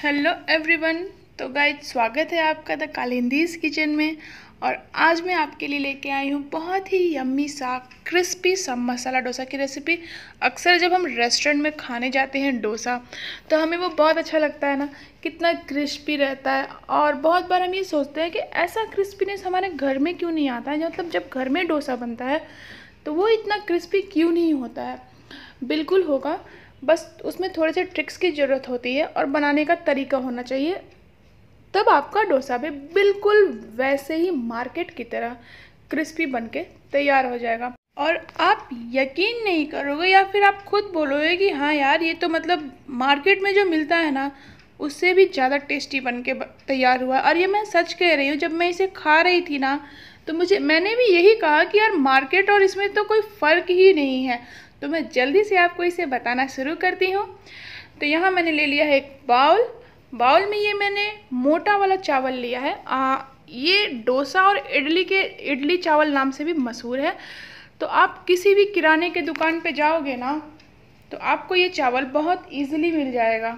hello everyone तो guys स्वागत है आपका द कालिंदीज किचन में और आज मैं आपके लिए लेके आई हूँ बहुत ही यम्मी सा क्रिस्पी सब मसाला डोसा की रेसिपी अक्सर जब हम रेस्टोरेंट में खाने जाते हैं डोसा तो हमें वो बहुत अच्छा लगता है ना कितना क्रिस्पी रहता है और बहुत बार हम ये सोचते हैं कि ऐसा क्रिस्पीनेस हमारे घर में क्यों नहीं आता है मतलब जब घर में डोसा बनता है तो वो इतना क्रिस्पी क्यों नहीं होता है बिल्कुल होगा बस उसमें थोड़े से ट्रिक्स की ज़रूरत होती है और बनाने का तरीका होना चाहिए तब आपका डोसा भी बिल्कुल वैसे ही मार्केट की तरह क्रिस्पी बन के तैयार हो जाएगा और आप यकीन नहीं करोगे या फिर आप खुद बोलोगे कि हाँ यार ये तो मतलब मार्केट में जो मिलता है ना उससे भी ज़्यादा टेस्टी बन के तैयार हुआ और ये मैं सच कह रही हूँ जब मैं इसे खा रही थी ना तो मुझे मैंने भी यही कहा कि यार मार्केट और इसमें तो कोई फ़र्क ही नहीं है तो मैं जल्दी से आपको इसे बताना शुरू करती हूँ तो यहाँ मैंने ले लिया है एक बाउल बाउल में ये मैंने मोटा वाला चावल लिया है आ, ये डोसा और इडली के इडली चावल नाम से भी मशहूर है तो आप किसी भी किराने के दुकान पे जाओगे ना तो आपको ये चावल बहुत इजीली मिल जाएगा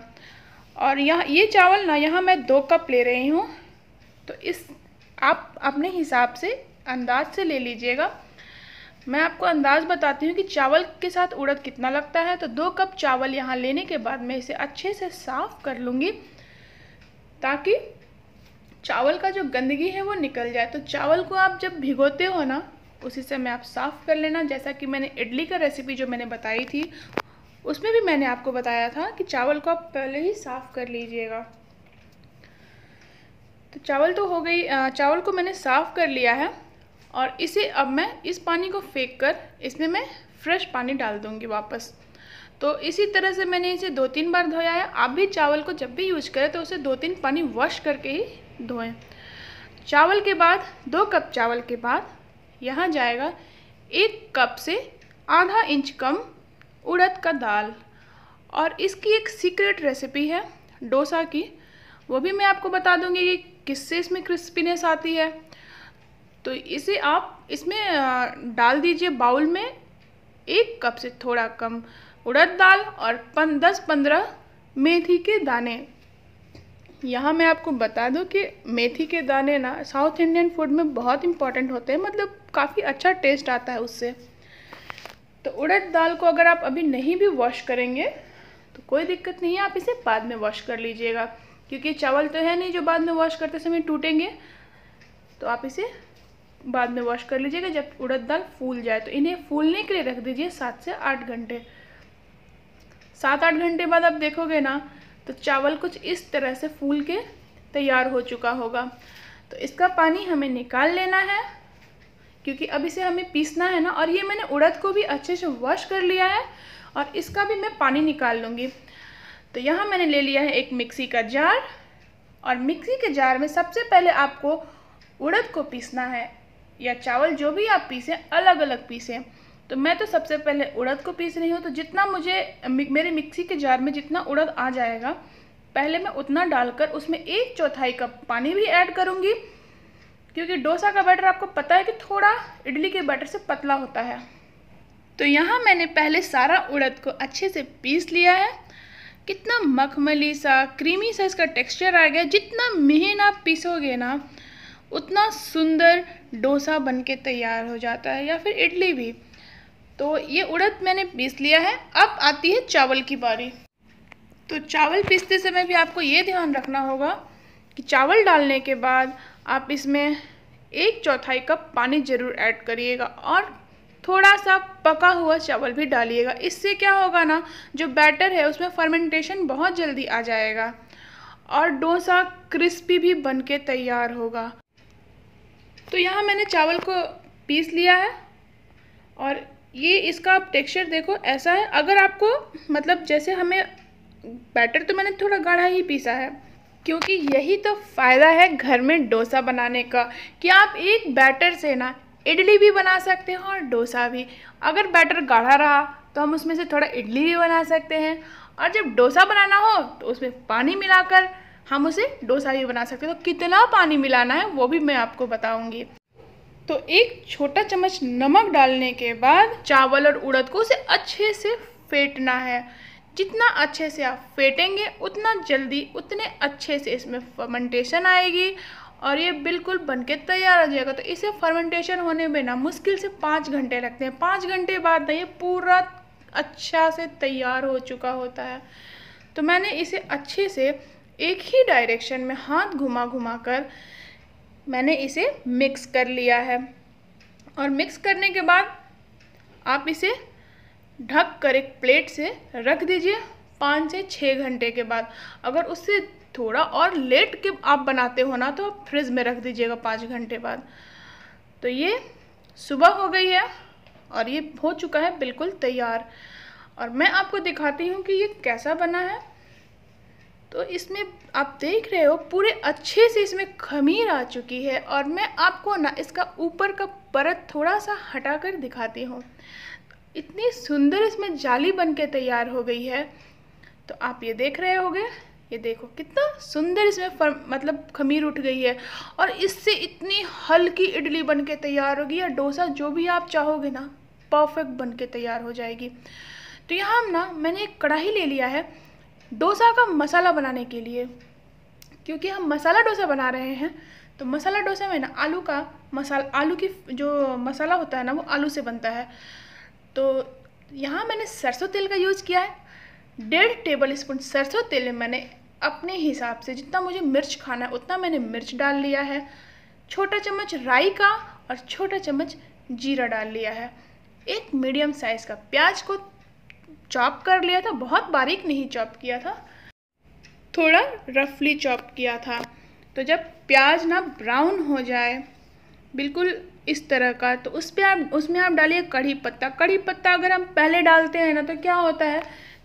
और यहाँ ये चावल ना यहाँ मैं दो कप ले रही हूँ तो इस आप अपने हिसाब से अंदाज से ले लीजिएगा मैं आपको अंदाज़ बताती हूँ कि चावल के साथ उड़द कितना लगता है तो दो कप चावल यहाँ लेने के बाद मैं इसे अच्छे से साफ़ कर लूँगी ताकि चावल का जो गंदगी है वो निकल जाए तो चावल को आप जब भिगोते हो ना उसी से मैं आप साफ़ कर लेना जैसा कि मैंने इडली का रेसिपी जो मैंने बताई थी उसमें भी मैंने आपको बताया था कि चावल को आप पहले ही साफ़ कर लीजिएगा तो चावल तो हो गई चावल को मैंने साफ़ कर लिया है और इसे अब मैं इस पानी को फेंक कर इसमें मैं फ्रेश पानी डाल दूँगी वापस तो इसी तरह से मैंने इसे दो तीन बार धोया है आप भी चावल को जब भी यूज करें तो उसे दो तीन पानी वॉश करके ही धोएं चावल के बाद दो कप चावल के बाद यहाँ जाएगा एक कप से आधा इंच कम उड़द का दाल और इसकी एक सीक्रेट रेसिपी है डोसा की वो भी मैं आपको बता दूंगी कि किससे इसमें क्रिस्पीनेस आती है तो इसे आप इसमें डाल दीजिए बाउल में एक कप से थोड़ा कम उड़द दाल और पन दस पंद्रह मेथी के दाने यहाँ मैं आपको बता दूँ कि मेथी के दाने ना साउथ इंडियन फूड में बहुत इम्पॉर्टेंट होते हैं मतलब काफ़ी अच्छा टेस्ट आता है उससे तो उड़द दाल को अगर आप अभी नहीं भी वॉश करेंगे तो कोई दिक्कत नहीं है आप इसे बाद में वॉश कर लीजिएगा क्योंकि चावल तो है नहीं जो बाद में वॉश करते समय टूटेंगे तो आप इसे बाद में वॉश कर लीजिएगा जब उड़द दाल फूल जाए तो इन्हें फूलने के लिए रख दीजिए सात से आठ घंटे सात आठ घंटे बाद आप देखोगे ना तो चावल कुछ इस तरह से फूल के तैयार हो चुका होगा तो इसका पानी हमें निकाल लेना है क्योंकि अब इसे हमें पीसना है ना और ये मैंने उड़द को भी अच्छे से वॉश कर लिया है और इसका भी मैं पानी निकाल लूँगी तो यहाँ मैंने ले लिया है एक मिक्सी का जार और मिक्सी के जार में सबसे पहले आपको उड़द को पीसना है या चावल जो भी आप पीसें अलग अलग पीसें तो मैं तो सबसे पहले उड़द को पीस रही हूँ तो जितना मुझे मेरे मिक्सी के जार में जितना उड़द आ जाएगा पहले मैं उतना डालकर उसमें एक चौथाई कप पानी भी ऐड करूँगी क्योंकि डोसा का बैटर आपको पता है कि थोड़ा इडली के बैटर से पतला होता है तो यहाँ मैंने पहले सारा उड़द को अच्छे से पीस लिया है कितना मखमली सा क्रीमी सा इसका टेक्सचर आ गया जितना महीन आप पीसोगे ना उतना सुंदर डोसा बन के तैयार हो जाता है या फिर इडली भी तो ये उड़द मैंने पीस लिया है अब आती है चावल की बारी तो चावल पीसते समय भी आपको ये ध्यान रखना होगा कि चावल डालने के बाद आप इसमें एक चौथाई कप पानी ज़रूर ऐड करिएगा और थोड़ा सा पका हुआ चावल भी डालिएगा इससे क्या होगा ना जो बैटर है उसमें फर्मेंटेशन बहुत जल्दी आ जाएगा और डोसा क्रिस्पी भी बन के तैयार होगा तो यहाँ मैंने चावल को पीस लिया है और ये इसका आप टेक्सचर देखो ऐसा है अगर आपको मतलब जैसे हमें बैटर तो मैंने थोड़ा गाढ़ा ही पीसा है क्योंकि यही तो फ़ायदा है घर में डोसा बनाने का कि आप एक बैटर से ना इडली भी बना सकते हैं और डोसा भी अगर बैटर गाढ़ा रहा तो हम उसमें से थोड़ा इडली भी बना सकते हैं और जब डोसा बनाना हो तो उसमें पानी मिलाकर हम उसे डोसा भी बना सकते हैं तो कितना पानी मिलाना है वो भी मैं आपको बताऊंगी तो एक छोटा चम्मच नमक डालने के बाद चावल और उड़द को उसे अच्छे से फेंटना है जितना अच्छे से आप फेंटेंगे उतना जल्दी उतने अच्छे से इसमें फर्मेंटेशन आएगी और ये बिल्कुल बनके तैयार हो जाएगा तो इसे फर्मेंटेशन होने में ना मुश्किल से पाँच घंटे लगते हैं पाँच घंटे बाद ना ये पूरा अच्छा से तैयार हो चुका होता है तो मैंने इसे अच्छे से एक ही डायरेक्शन में हाथ घुमा घुमा कर मैंने इसे मिक्स कर लिया है और मिक्स करने के बाद आप इसे ढक कर एक प्लेट से रख दीजिए पाँच से छः घंटे के बाद अगर उससे थोड़ा और लेट के आप बनाते हो ना तो आप फ्रिज में रख दीजिएगा पाँच घंटे बाद तो ये सुबह हो गई है और ये हो चुका है बिल्कुल तैयार और मैं आपको दिखाती हूँ कि ये कैसा बना है तो इसमें आप देख रहे हो पूरे अच्छे से इसमें खमीर आ चुकी है और मैं आपको ना इसका ऊपर का परत थोड़ा सा हटा कर दिखाती हूँ इतनी सुंदर इसमें जाली बन के तैयार हो गई है तो आप ये देख रहे होगे ये देखो कितना सुंदर इसमें फर, मतलब खमीर उठ गई है और इससे इतनी हल्की इडली बन के तैयार होगी या डोसा जो भी आप चाहोगे ना परफेक्ट बन के तैयार हो जाएगी तो यहाँ ना मैंने एक कढ़ाई ले लिया है डोसा का मसाला बनाने के लिए क्योंकि हम मसाला डोसा बना रहे हैं तो मसाला डोसा में ना आलू का मसाला आलू की जो मसाला होता है ना वो आलू से बनता है तो यहाँ मैंने सरसों तेल का यूज़ किया है डेढ़ टेबल स्पून सरसों तेल मैंने अपने हिसाब से जितना मुझे मिर्च खाना है उतना मैंने मिर्च डाल लिया है छोटा चम्मच राई का और छोटा चम्मच जीरा डाल लिया है एक मीडियम साइज़ का प्याज को चॉप कर लिया था बहुत बारीक नहीं चॉप किया था थोड़ा रफली चॉप किया था तो जब प्याज ना ब्राउन हो जाए बिल्कुल इस तरह का तो उस पर आप उसमें आप डालिए कढ़ी पत्ता कढ़ी पत्ता अगर हम पहले डालते हैं ना तो क्या होता है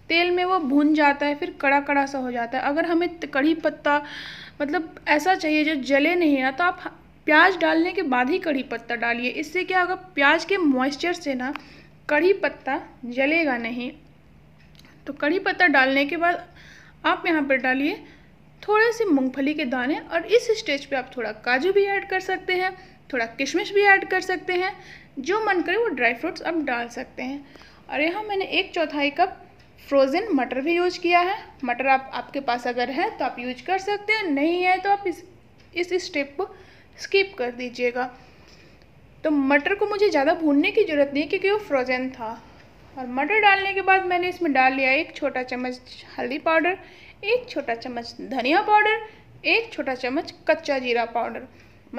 तेल में वो भुन जाता है फिर कड़ा कड़ा सा हो जाता है अगर हमें कढ़ी पत्ता मतलब ऐसा चाहिए जो जले नहीं ना तो आप प्याज डालने के बाद ही कढ़ी पत्ता डालिए इससे क्या होगा प्याज के मॉइस्चर से ना कड़ी पत्ता जलेगा नहीं तो कड़ी पत्ता डालने के बाद आप यहाँ पर डालिए थोड़े से मूंगफली के दाने और इस स्टेज पे आप थोड़ा काजू भी ऐड कर सकते हैं थोड़ा किशमिश भी ऐड कर सकते हैं जो मन करे वो ड्राई फ्रूट्स आप डाल सकते हैं और यहाँ मैंने एक चौथाई कप फ्रोज़न मटर भी यूज किया है मटर आप आपके पास अगर है तो आप यूज कर सकते हैं नहीं है तो आप इस इस स्टेप को स्किप कर दीजिएगा तो मटर को मुझे ज़्यादा भूनने की ज़रूरत नहीं क्योंकि वो फ्रोज़न था और मटर डालने के बाद मैंने इसमें डाल लिया एक छोटा चम्मच हल्दी पाउडर एक छोटा चम्मच धनिया पाउडर एक छोटा चम्मच कच्चा जीरा पाउडर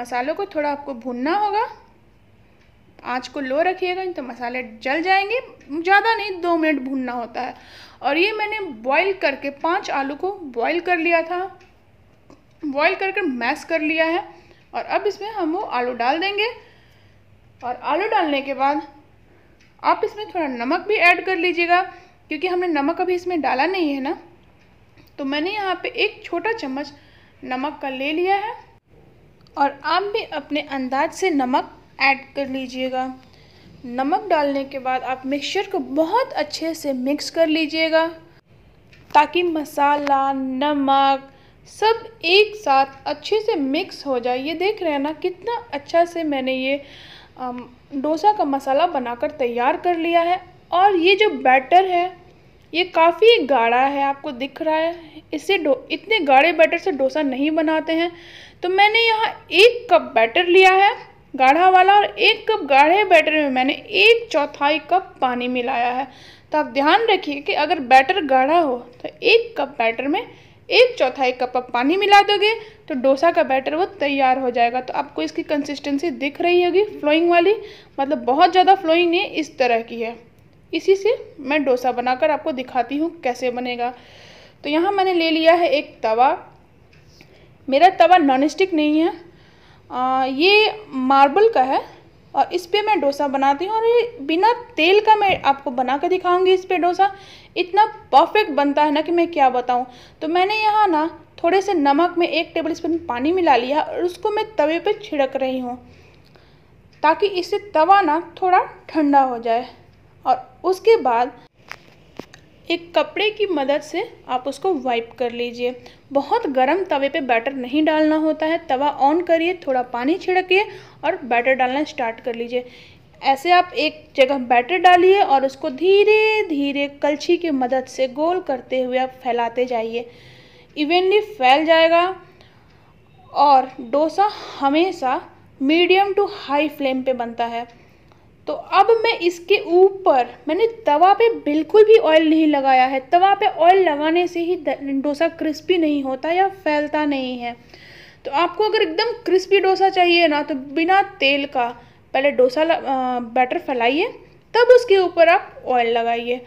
मसालों को थोड़ा आपको भूनना होगा आँच को लो रखिएगा तो मसाले जल जाएंगे ज़्यादा नहीं दो मिनट भूनना होता है और ये मैंने बॉईल करके पांच आलू को बॉईल कर लिया था बॉईल करके मैश कर लिया है और अब इसमें हम वो आलू डाल देंगे और आलू डालने के बाद आप इसमें थोड़ा नमक भी ऐड कर लीजिएगा क्योंकि हमने नमक अभी इसमें डाला नहीं है ना तो मैंने यहाँ पे एक छोटा चम्मच नमक का ले लिया है और आप भी अपने अंदाज से नमक ऐड कर लीजिएगा नमक डालने के बाद आप मिक्सचर को बहुत अच्छे से मिक्स कर लीजिएगा ताकि मसाला नमक सब एक साथ अच्छे से मिक्स हो जाए ये देख रहे हैं ना कितना अच्छा से मैंने ये डोसा का मसाला बनाकर तैयार कर लिया है और ये जो बैटर है ये काफ़ी गाढ़ा है आपको दिख रहा है इससे इतने गाढ़े बैटर से डोसा नहीं बनाते हैं तो मैंने यहाँ एक कप बैटर लिया है गाढ़ा वाला और एक कप गाढ़े बैटर में मैंने एक चौथाई कप पानी मिलाया है तो आप ध्यान रखिए कि अगर बैटर गाढ़ा हो तो एक कप बैटर में एक चौथाई कप आप पानी मिला दोगे तो डोसा का बैटर वो तैयार हो जाएगा तो आपको इसकी कंसिस्टेंसी दिख रही होगी फ्लोइंग वाली मतलब बहुत ज़्यादा फ्लोइंग नहीं इस तरह की है इसी से मैं डोसा बनाकर आपको दिखाती हूँ कैसे बनेगा तो यहाँ मैंने ले लिया है एक तवा मेरा तवा नॉन स्टिक नहीं है आ, ये मार्बल का है और इस पर मैं डोसा बनाती हूँ और ये बिना तेल का मैं आपको बना कर दिखाऊँगी इस पर डोसा इतना परफेक्ट बनता है ना कि मैं क्या बताऊँ तो मैंने यहाँ ना थोड़े से नमक में एक टेबल स्पून पानी मिला लिया और उसको मैं तवे पे छिड़क रही हूँ ताकि इससे तवा ना थोड़ा ठंडा हो जाए और उसके बाद एक कपड़े की मदद से आप उसको वाइप कर लीजिए बहुत गर्म तवे पे बैटर नहीं डालना होता है तवा ऑन करिए थोड़ा पानी छिड़किए और बैटर डालना स्टार्ट कर लीजिए ऐसे आप एक जगह बैटर डालिए और उसको धीरे धीरे कलछी की मदद से गोल करते हुए आप फैलाते जाइए इवेनली फैल जाएगा और डोसा हमेशा मीडियम टू हाई फ्लेम पे बनता है तो अब मैं इसके ऊपर मैंने तवा पे बिल्कुल भी ऑयल नहीं लगाया है तवा पे ऑयल लगाने से ही डोसा क्रिस्पी नहीं होता या फैलता नहीं है तो आपको अगर एकदम क्रिस्पी डोसा चाहिए ना तो बिना तेल का पहले डोसा बैटर फैलाइए तब उसके ऊपर आप ऑयल लगाइए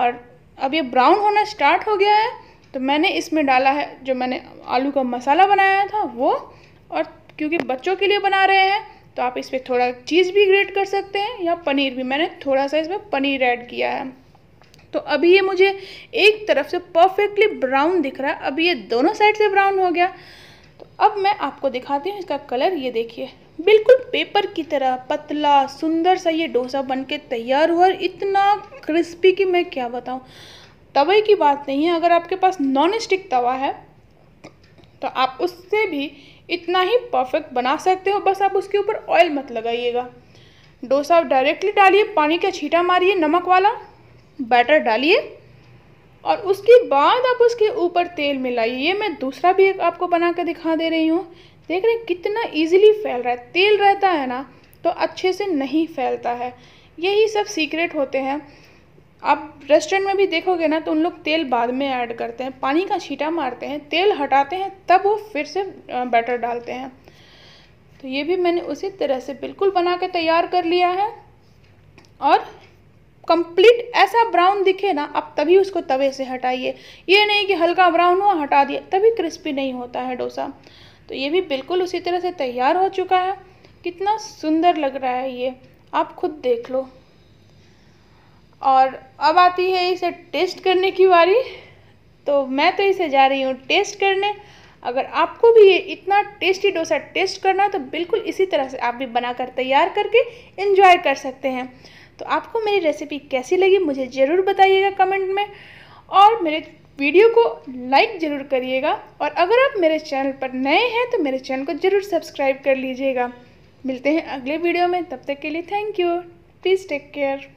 और अब ये ब्राउन होना स्टार्ट हो गया है तो मैंने इसमें डाला है जो मैंने आलू का मसाला बनाया था वो और क्योंकि बच्चों के लिए बना रहे हैं तो आप इस पर थोड़ा चीज़ भी ग्रेट कर सकते हैं या पनीर भी मैंने थोड़ा सा इसमें पनीर ऐड किया है तो अभी ये मुझे एक तरफ से परफेक्टली ब्राउन दिख रहा है अभी ये दोनों साइड से ब्राउन हो गया तो अब मैं आपको दिखाती हूँ इसका कलर ये देखिए बिल्कुल पेपर की तरह पतला सुंदर सा ये डोसा बन के तैयार हुआ और इतना क्रिस्पी कि मैं क्या बताऊँ तवे की बात नहीं है अगर आपके पास नॉन स्टिक तवा है तो आप उससे भी इतना ही परफेक्ट बना सकते हो बस आप उसके ऊपर ऑयल मत लगाइएगा डोसा आप डायरेक्टली डालिए पानी का छीटा मारिए नमक वाला बैटर डालिए और उसके बाद आप उसके ऊपर तेल मिलाइए ये मैं दूसरा भी एक आपको बना कर दिखा दे रही हूँ देख रहे हैं कितना इजीली फैल रहा है तेल रहता है ना तो अच्छे से नहीं फैलता है यही सब सीक्रेट होते हैं आप रेस्टोरेंट में भी देखोगे ना तो उन लोग तेल बाद में ऐड करते हैं पानी का छीटा मारते हैं तेल हटाते हैं तब वो फिर से बैटर डालते हैं तो ये भी मैंने उसी तरह से बिल्कुल बना के तैयार कर लिया है और कंप्लीट ऐसा ब्राउन दिखे ना आप तभी उसको तवे से हटाइए ये नहीं कि हल्का ब्राउन हुआ हटा दिया तभी क्रिस्पी नहीं होता है डोसा तो ये भी बिल्कुल उसी तरह से तैयार हो चुका है कितना सुंदर लग रहा है ये आप खुद देख लो और अब आती है इसे टेस्ट करने की बारी तो मैं तो इसे जा रही हूँ टेस्ट करने अगर आपको भी ये इतना टेस्टी डोसा टेस्ट करना है तो बिल्कुल इसी तरह से आप भी बनाकर तैयार करके इन्जॉय कर सकते हैं तो आपको मेरी रेसिपी कैसी लगी मुझे ज़रूर बताइएगा कमेंट में और मेरे वीडियो को लाइक ज़रूर करिएगा और अगर आप मेरे चैनल पर नए हैं तो मेरे चैनल को ज़रूर सब्सक्राइब कर लीजिएगा मिलते हैं अगले वीडियो में तब तक के लिए thank you please take care